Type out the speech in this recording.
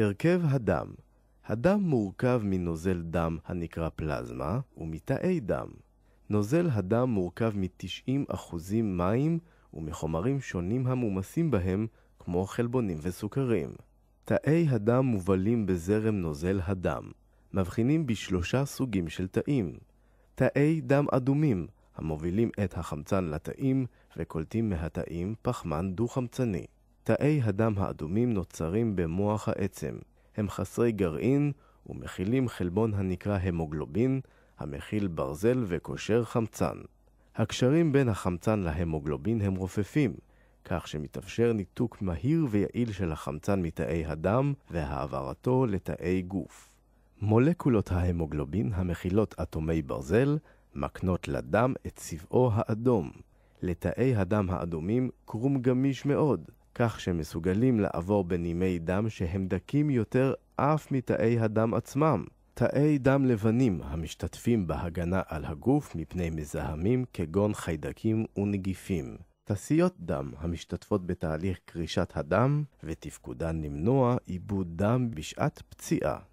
הרכב הדם הדם מורכב מנוזל דם הנקרא פלזמה ומתאי דם. נוזל הדם מורכב מ-90% מים ומחומרים שונים המומסים בהם, כמו חלבונים וסוכרים. תאי הדם מובלים בזרם נוזל הדם. מבחינים בשלושה סוגים של תאים. תאי דם אדומים, המובילים את החמצן לתאים וקולטים מהתאים פחמן דו-חמצני. תאי הדם האדומים נוצרים במוח העצם. הם חסרי גרעין ומכילים חלבון הנקרא המוגלובין, המכיל ברזל וקושר חמצן. הקשרים בין החמצן להמוגלובין הם רופפים, כך שמתאפשר ניתוק מהיר ויעיל של החמצן מתאי הדם והעברתו לתאי גוף. מולקולות ההמוגלובין המכילות אטומי ברזל מקנות לדם את צבעו האדום. לתאי הדם האדומים קרום גמיש מאוד, כך שמסוגלים לעבור בנימי דם שהם דקים יותר אף מתאי הדם עצמם. תאי דם לבנים המשתתפים בהגנה על הגוף מפני מזהמים כגון חיידקים ונגיפים. תסיות דם המשתתפות בתהליך קרישת הדם ותפקודן למנוע עיבוד דם בשעת פציעה.